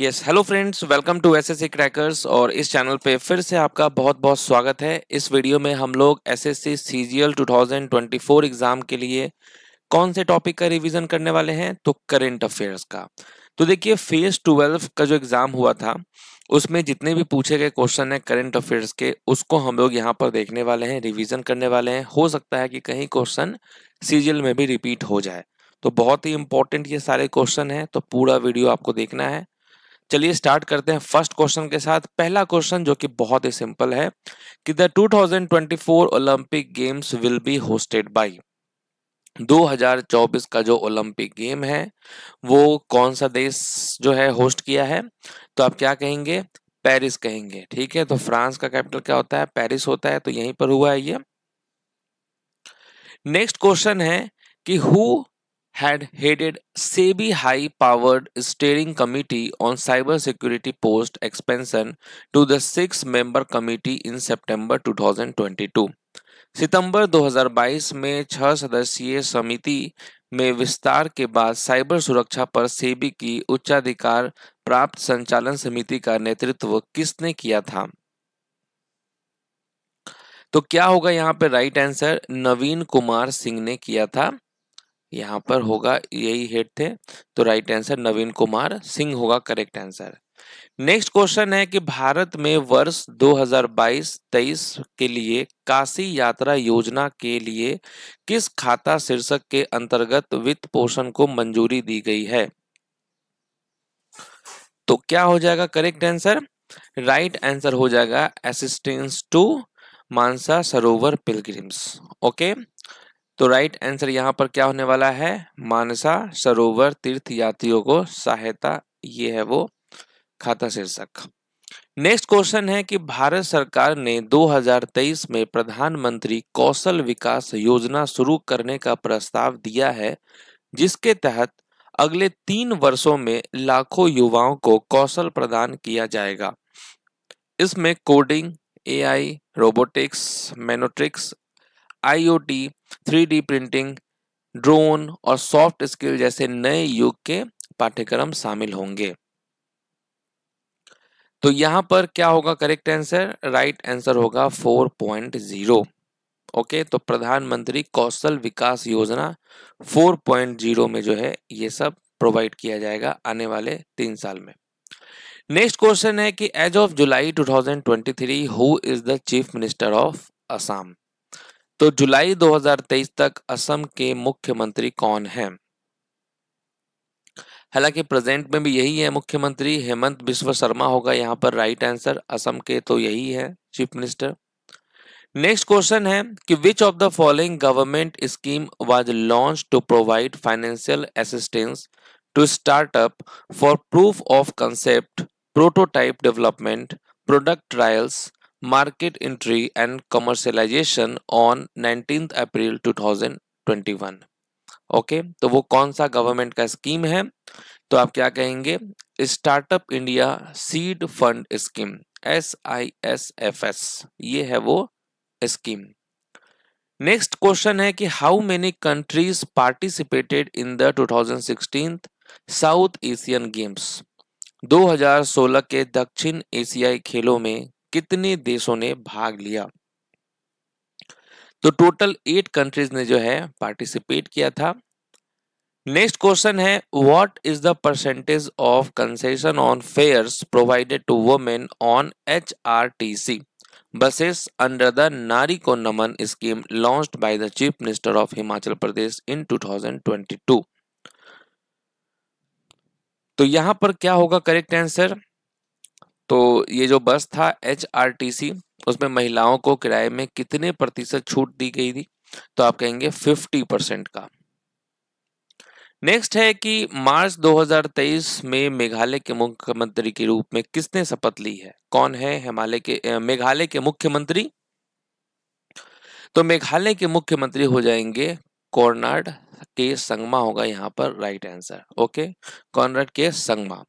Yes hello friends welcome to S S Crackers और इस channel पे फिर से आपका बहुत बहुत स्वागत है इस वीडियो में हम लोग S S C C G L two thousand twenty four exam के लिए कौन से टॉपिक का रिवीजन करने वाले हैं तो करेंट अफेयर्स का तो देखिए फेज ट्वेल्व का जो एग्ज़ाम हुआ था उसमें जितने भी पूछे गए क्वेश्चन है करंट अफेयर्स के उसको हम लोग यहाँ पर देखने वाले हैं रिविजन करने वाले हैं हो सकता है कि कहीं क्वेश्चन सीजीएल में भी रिपीट हो जाए तो बहुत ही इंपॉर्टेंट ये सारे क्वेश्चन हैं तो पूरा वीडियो आपको देखना है चलिए स्टार्ट करते हैं फर्स्ट क्वेश्चन के साथ पहला क्वेश्चन जो कि बहुत ही सिंपल है कि the 2024 Olympic Games will be hosted by 2024 का जो ओलंपिक गेम है वो कौन सा देश जो है होस्ट किया है तो आप क्या कहेंगे पेरिस कहेंगे ठीक है तो फ्रांस का कैपिटल क्या होता है पेरिस होता है तो यहीं पर हुआ है ये नेक्स्ट क्वेश्चन है कि who had headed SEBI high powered steering committee on cybersecurity post expansion to the six member committee in September 2022. सितंबर 2022 में छह सदस्यीय समिति में विस्तार के बाद साइबर सुरक्षा पर सेबी की उच्चाधिकार प्राप्त संचालन समिति का नेतृत्व किसने किया था तो क्या होगा यहाँ पे राइट आंसर नवीन कुमार सिंह ने किया था यहाँ पर होगा यही हेड थे तो राइट आंसर नवीन कुमार सिंह होगा करेक्ट आंसर नेक्स्ट क्वेश्चन है कि भारत में वर्ष 2022-23 के लिए काशी यात्रा योजना के लिए किस खाता शीर्षक के अंतर्गत वित्त पोषण को मंजूरी दी गई है तो क्या हो जाएगा करेक्ट आंसर राइट आंसर हो जाएगा assistance to Mansa Sarovar pilgrims okay तो राइट आंसर यहाँ पर क्या होने वाला है मानसा सरोवर तीर्थ यात्रियों को सहायता ये है वो खाता शीर्षक नेक्स्ट क्वेश्चन है कि भारत सरकार ने 2023 में प्रधानमंत्री कौशल विकास योजना शुरू करने का प्रस्ताव दिया है जिसके तहत अगले तीन वर्षों में लाखों युवाओं को कौशल प्रदान किया जाएगा इसमें coding AI robotics mechatronics IoT, three printing drone और सॉफ्ट स्किल जैसे नए युग के पाठ्यक्रम शामिल होंगे तो यहां पर क्या होगा करेक्ट आंसर राइट आंसर होगा 4.0 ओके तो प्रधानमंत्री कौशल विकास योजना 4.0 में जो है ये सब प्रोवाइड किया जाएगा आने वाले तीन साल में नेक्स्ट क्वेश्चन है कि as of July 2023 who is the chief minister of Assam तो जुलाई 2023 तक असम के मुख्यमंत्री कौन हैं हालांकि प्रेजेंट में भी यही है मुख्यमंत्री हेमंत बिस्व शर्मा होगा यहां पर राइट आंसर असम के तो यही है चीफ मिनिस्टर नेक्स्ट क्वेश्चन है कि which of the following government scheme was launch to provide financial assistance to startup for proof of concept prototype development product trials market entry and commercialization on 19th April 2021 okay okay, तो वो कौन सा government का scheme है तो आप क्या कहेंगे Startup India Seed Fund Scheme S I S F S ये है वो स्कीम नेक्स्ट क्वेश्चन है कि how many countries participated in the 2016 South Asian Games 2016 के दक्षिण एशियाई खेलों में कितने देशों ने भाग लिया तो टोटल एट कंट्रीज ने जो है पार्टिसिपेट किया था नेक्स्ट क्वेश्चन है what is the percentage of concession on fares provided to women on H R T C buses under the Nari Ko Naman scheme launched by the chief minister of Himachal Pradesh in 2022 तो यहां पर क्या होगा करेक्ट आंसर तो ये जो बस था एच उसमें महिलाओं को किराए में कितने प्रतिशत छूट दी गई थी तो आप कहेंगे 50 परसेंट का नेक्स्ट है कि मार्च 2023 में मेघालय के मुख्यमंत्री के रूप में किसने शपथ ली है कौन है हिमालय के मेघालय के मुख्यमंत्री तो मेघालय के मुख्यमंत्री हो जाएंगे कॉर्नाड के संगमा होगा यहाँ पर right answer okay Conrad K Sangma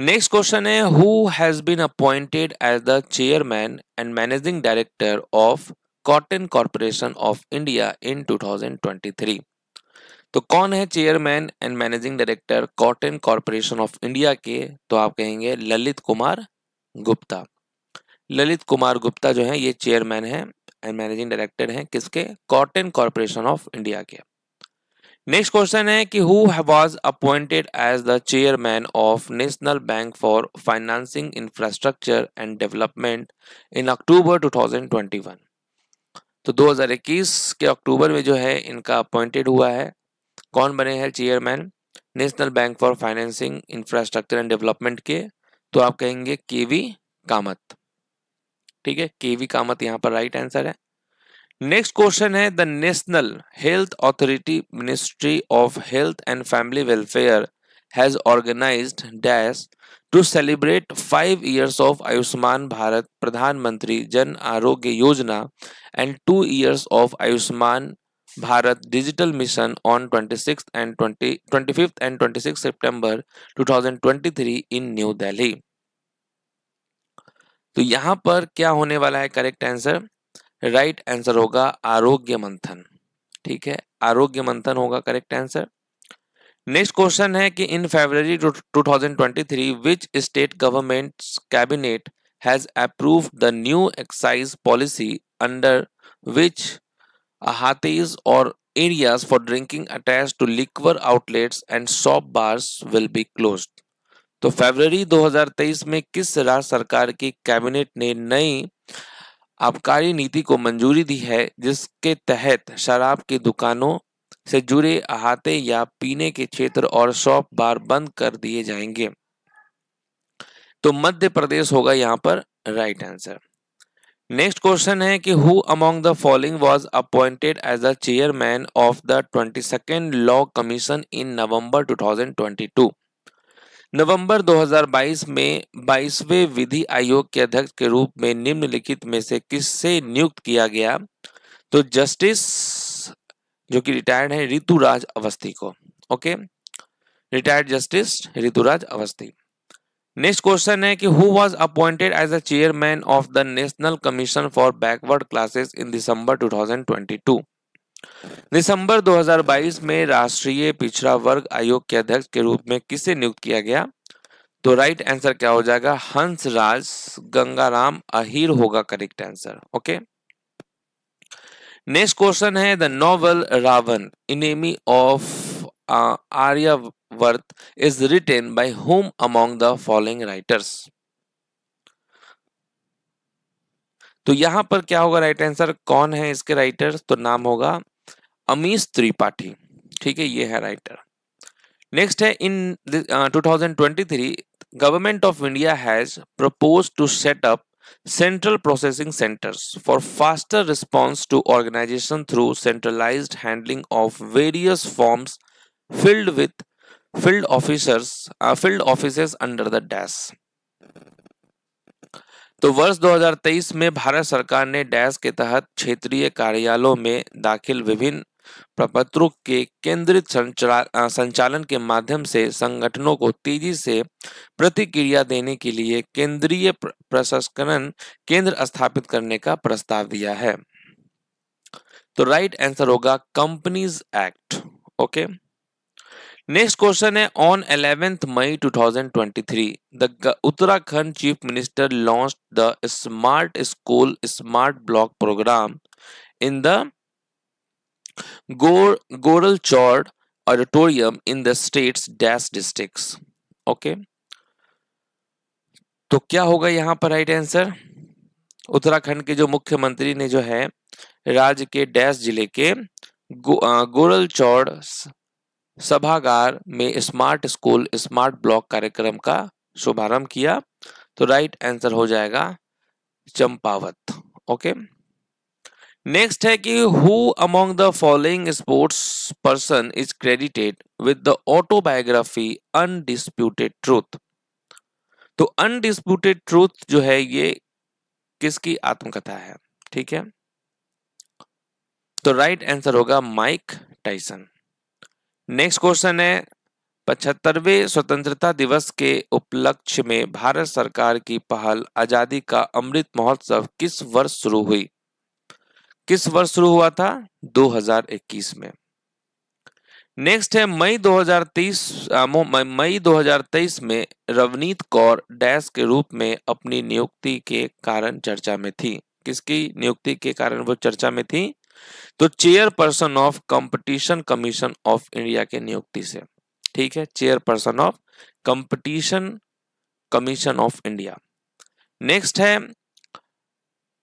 next question है who has been appointed as the chairman and managing director of Cotton Corporation of India in 2023 तो कौन है chairman and managing director Cotton Corporation of India के तो आप कहेंगे ललित कुमार गुप्ता ललित कुमार गुप्ता जो है ये चेयरमैन है एंड मैनेजिंग डायरेक्टर हैं किसके कॉटन कॉरपोरेशन ऑफ इंडिया के नेक्स्ट क्वेश्चन है कि who was appointed as the chairman of National Bank for Financing Infrastructure and Development in October 2021 तो 2021 के अक्टूबर में जो है इनका अपॉइंटेड हुआ है कौन बने हैं chairman National Bank for Financing Infrastructure and Development के तो आप कहेंगे केवी कामत ठीक है केवी कामत यहाँ पर राइट आंसर है नेक्स्ट क्वेश्चन है the National Health Authority Ministry of Health and Family Welfare has organised dash to celebrate five years of Ayushman Bharat Pradhan Mantri Jan Arogya Yojana and two years of Ayushman Bharat digital mission on twenty six and twenty twenty fifth and twenty six two thousand twenty three in New Delhi तो यहाँ पर क्या होने वाला है correct answer right answer होगा आरोग्य मंथन ठीक है आरोग्य मंथन होगा करेक्ट आंसर नेक्स्ट क्वेश्चन है कि in February 2023 which state government cabinet has approve the new excise policy under which हाथीज or areas for drinking attach to liquor outlets and shop bars will be close तो फरवरी 2023 में किस राज्य सरकार की कैबिनेट ने नई आबकारी नीति को मंजूरी दी है जिसके तहत शराब की दुकानों से जुड़े अहाते या पीने के क्षेत्र और शॉप बार बंद कर दिए जाएंगे तो मध्य प्रदेश होगा यहाँ पर राइट आंसर नेक्स्ट क्वेश्चन है कि who among the following was appointed as a chairman of the twenty second Law Commission in November 2022 नवंबर 2022 में 22वें विधि आयोग के अध्यक्ष के रूप में निम्नलिखित में से किससे नियुक्त किया गया तो जस्टिस जो कि रिटायर्ड है ऋतुराज अवस्थी को okay retired justice Rituraj Awasthi next question है कि who was appointed as a chairman of the National Commission for Backward Classes in December 2022 दिसंबर 2022 में राष्ट्रीय पिछड़ा वर्ग आयोग के अध्यक्ष के रूप में किसे नियुक्त किया गया तो राइट आंसर क्या हो जाएगा राज गंगाराम अहिर होगा correct answer okay next question है the novel Ravan enemy of Aryavarta is written by whom among the following writers तो यहां पर क्या होगा राइट आंसर कौन है इसके राइटर्स तो नाम होगा अमीश त्रिपाठी ठीक है ये है राइटर नेक्स्ट है in uh, 2023 government of India has propose to set up central processing centres for faster response to organisation through centralised handling of various forms filled with field officers field officers under the dash तो वर्ष 2023 में भारत सरकार ने dash के तहत क्षेत्रीय कार्यालयों में दाखिल विभिन्न प्रपत्रों के केंद्रित संचालन के माध्यम से संगठनों को तेजी से प्रतिक्रिया देने के लिए केंद्रीय प्रसंस्करण केंद्र स्थापित करने का प्रस्ताव दिया है तो राइट आंसर होगा Companies Act okay next question है on eleventh May 2023 the Uttarakhand chief minister launch the smart school smart block programme in the Goral Goral Chord Auditorium in the state's dash districts. Okay. तो क्या होगा यहाँ पर right answer Uttarakhand के जो मुख्यमंत्री ने जो है राज्य के डैश जिले के गो, गोरल चौड़ सभागार में स्मार्ट स्कूल स्मार्ट ब्लॉक कार्यक्रम का शुभारंभ किया तो राइट आंसर हो जाएगा चंपावत ओके नेक्स्ट है कि who among the following sports person is credited with the autobiography undisputed truth तो अनडिस्प्यूटेड ट्रूथ जो है ये किसकी आत्मकथा है ठीक है तो राइट right आंसर होगा माइक टाइसन नेक्स्ट क्वेश्चन है पचहत्तरवे स्वतंत्रता दिवस के उपलक्ष्य में भारत सरकार की पहल आजादी का अमृत महोत्सव किस वर्ष शुरू हुई किस वर्ष शुरू हुआ था 2021 में नेक्स्ट है मई 2023 मई 2023 में रवनीत कौर डैश के रूप में अपनी नियुक्ति के कारण चर्चा में थी किसकी नियुक्ति के कारण वो चर्चा में थी तो chairperson of Competition Commission of India के नियुक्ति से ठीक है chairperson of Competition Commission of India next है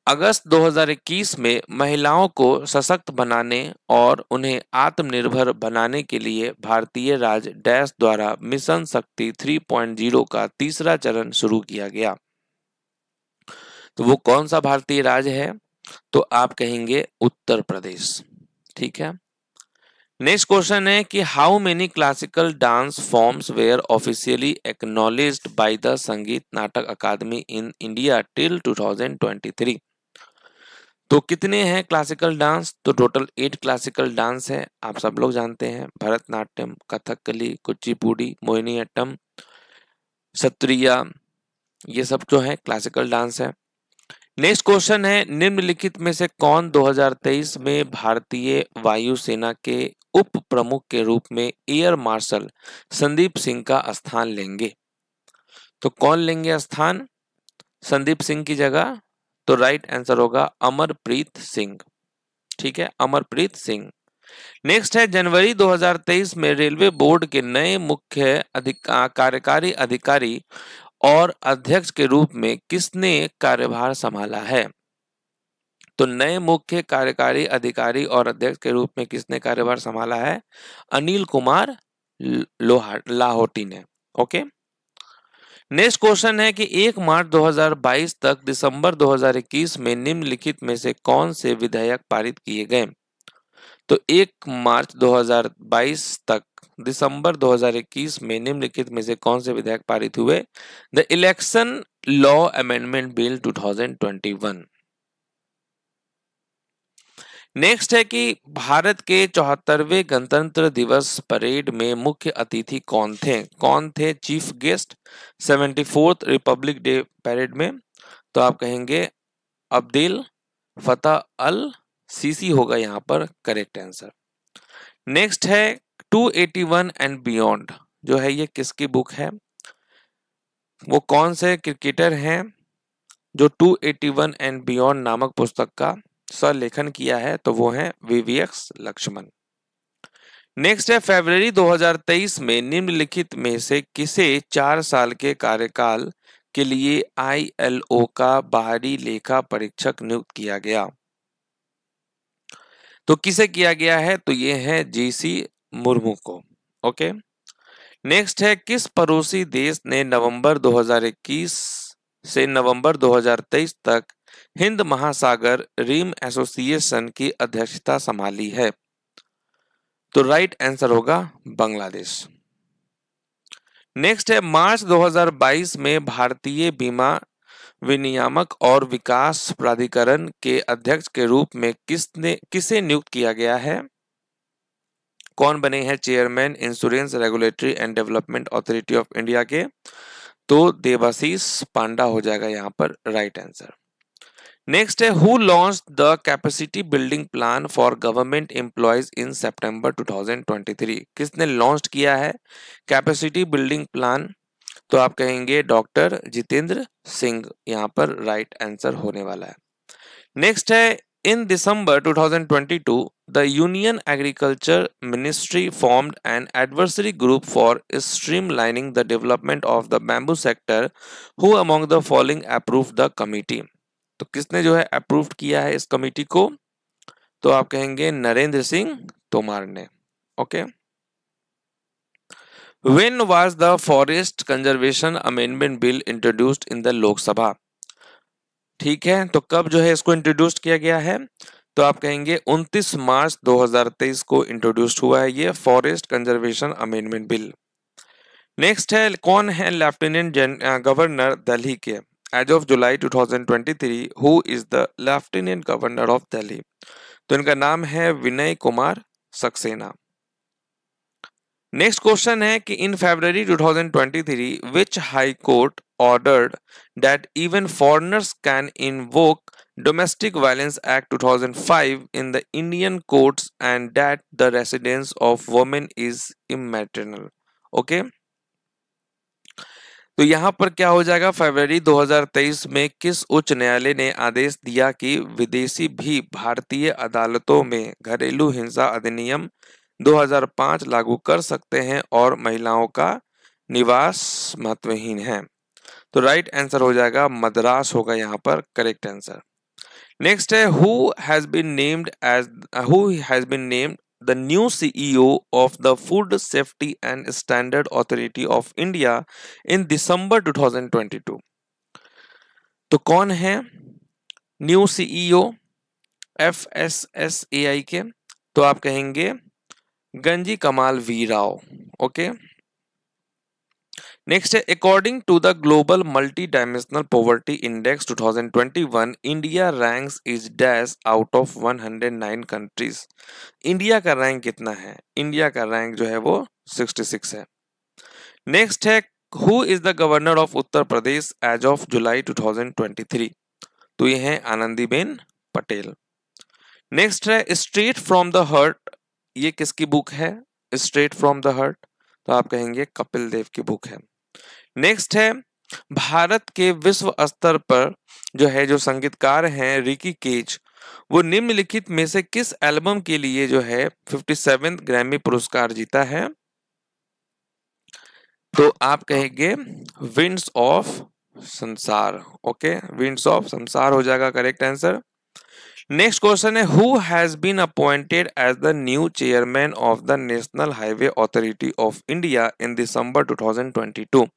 अगस्त 2021 में महिलाओं को सशक्त बनाने और उन्हें आत्मनिर्भर बनाने के लिए भारतीय राज डैश द्वारा मिशन शक्ति 3.0 का तीसरा चरण शुरू किया गया तो वो कौन सा भारतीय राज्य है तो आप कहेंगे उत्तर प्रदेश ठीक है नेक्स्ट क्वेश्चन है कि how many classical dance forms were officially acknowledged by the Sangeet Natak academy in India till 2023 तो कितने हैं क्लासिकल डांस तो टोटल एट क्लासिकल डांस है आप सब लोग जानते हैं भरतनाट्यम कथकली कुचिपुड़ी अट्टम सत्रिया ये सब जो है क्लासिकल डांस है नेक्स्ट क्वेश्चन है निम्नलिखित में से कौन 2023 में भारतीय वायुसेना के उप प्रमुख के रूप में एयर मार्शल संदीप सिंह का स्थान लेंगे तो कौन लेंगे स्थान संदीप सिंह की जगह तो राइट आंसर होगा अमरप्रीत सिंह ठीक है अमरप्रीत सिंह नेक्स्ट है जनवरी 2023 में रेलवे बोर्ड के नए मुख्य अधिका, कार्यकारी अधिकारी और अध्यक्ष के रूप में किसने कार्यभार संभाला है तो नए मुख्य कार्यकारी अधिकारी और अध्यक्ष के रूप में किसने कार्यभार संभाला है अनिल कुमार लोहा लाहौटी ने ओके नेक्स्ट क्वेश्चन है कि 1 मार्च 2022 तक दिसंबर 2021 में निम्नलिखित में से कौन से विधेयक पारित किए गए तो 1 मार्च 2022 तक दिसंबर 2021 में निम्नलिखित में से कौन से विधेयक पारित हुए the Election Law Amendment Bill 2021 next है कि भारत के चौहत्तरवे गणतंत्र दिवस परेड में मुख्य अतिथि कौन थे कौन थे chief guest seventy fourth Republic Day parade में तो आप कहेंगे अब्दिल फतेह अल सीसी होगा यहाँ पर करेक्ट आंसर नेक्स्ट है 281 एंड बियॉन्ड जो है ये किसकी बुक है वो कौन से क्रिकेटर हैं जो 281 एंड बियॉन्ड नामक पुस्तक का लेखन किया है तो वो है वीवीएक्स लक्ष्मण नेक्स्ट है फरवरी 2023 में निम्नलिखित में से किसे चार साल के कार्यकाल के लिए आईएलओ का बाहरी लेखा परीक्षक नियुक्त किया गया तो किसे किया गया है तो ये है जीसी मुर्मू को ओके नेक्स्ट है किस पड़ोसी देश ने नवंबर 2021 से नवंबर 2023 तक हिंद महासागर रीम एसोसिएशन की अध्यक्षता संभाली है तो राइट आंसर होगा बांग्लादेश नेक्स्ट है मार्च 2022 में भारतीय बीमा विनियामक और विकास प्राधिकरण के अध्यक्ष के रूप में किसने किसे नियुक्त किया गया है कौन बने हैं chairman Insurance Regulatory and Development Authority of India के तो देवाशीष पांडा हो जाएगा यहां पर राइट आंसर नेक्स्ट है who launch the capacity building plan for government employees in twenty 2023 किसने लॉन्च किया है कैपेसिटी बिल्डिंग प्लान तो आप कहेंगे डॉक्टर जितेंद्र सिंह यहाँ पर राइट right आंसर होने वाला है नेक्स्ट है in December 2022 the union agriculture ministry formed an advisory group for streamlining the development of the bamboo sector who among the following approve the committee तो किसने जो है अप्रूव किया है इस कमेटी को तो आप कहेंगे नरेंद्र सिंह तोमर ने okay when was the forest conservation amendment bill introduced in the Lok Sabha ठीक है तो कब जो है इसको इंट्रोड्यूस किया गया है तो आप कहेंगे 29 मार्च 2023 को इंट्रोड्यूस हुआ है ये forest conservation amendment bill next है कौन है लेफ्टिनेंट गवर्नर दिल्ली के as of July 2023 who is the lieutenant governor of Delhi तो इनका नाम है विनय कुमार सक्सेना नेक्स्ट क्वेश्चन है कि in February 2023 which high court ordered that even foreigners can invoke domestic violence act 2005 in the indian courts and that the residence of women is immaternal okay तो यहाँ पर क्या हो जाएगा फरवरी 2023 में किस उच्च न्यायालय ने आदेश दिया कि विदेशी भी भारतीय अदालतों में घरेलू हिंसा अधिनियम 2005 लागू कर सकते हैं और महिलाओं का निवास महत्वहीन है तो राइट आंसर हो जाएगा मद्रास होगा यहाँ पर करेक्ट आंसर नेक्स्ट है who has been named as who has been named the new CEO of the Food Safety and Standard Authority of India in December 2022. तो कौन है new CEO F S S A I के तो आप कहेंगे Ganji Kamal V Rao okay okay? Next है according to the global multi dimensional poverty index 2021 India ranks is dash out of 109 countries India का rank कितना है इंडिया का रैंक जो है वो 66 है नेक्स्ट है who is the governor of Uttar Pradesh as of July 2023 तो ये है आनंदीबेन पटेल नेक्स्ट है स्ट्रेट फ्रॉम द हर्ट ये किसकी बुक है स्ट्रेट फ्रॉम द हर्ट तो आप कहेंगे कपिल देव की बुक है नेक्स्ट है भारत के विश्व स्तर पर जो है जो संगीतकार हैं रिकी केज वो निम्नलिखित में से किस एल्बम के लिए जो है फिफ्टी सेवेंथ ग्रैमी पुरस्कार जीता है तो आप कहेंगे winds of Sansar okay winds of Sansar हो जाएगा करेक्ट आंसर नेक्स्ट क्वेश्चन है who has been appointed as the new chairman of the National Highway Authority of India in December 2022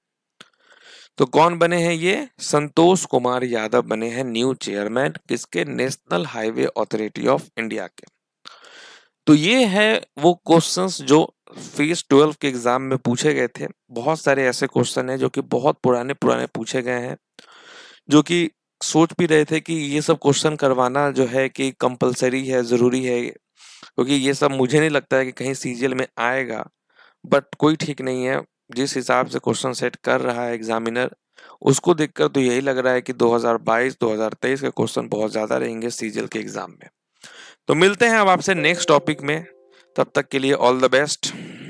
तो कौन बने हैं ये संतोष कुमार यादव बने हैं न्यू चेयरमैन किसके National Highway Authority of India के तो ये है वो क्वेश्चंस जो फेज ट्वेल्व के एग्जाम में पूछे गए थे बहुत सारे ऐसे क्वेश्चन हैं जो कि बहुत पुराने पुराने पूछे गए हैं जो कि सोच भी रहे थे कि ये सब क्वेश्चन करवाना जो है कि कंपलसरी है ज़रूरी है क्योंकि ये सब मुझे नहीं लगता है कि कहीं सीजियल में आएगा बट कोई ठीक नहीं है जिस हिसाब से क्वेश्चन सेट कर रहा है एग्जामिनर उसको देखकर तो यही लग रहा है कि 2022-2023 के क्वेश्चन बहुत ज़्यादा रहेंगे सीजल के एग्ज़ाम में तो मिलते हैं अब आपसे नेक्स्ट टॉपिक में तब तक के लिए ऑल द बेस्ट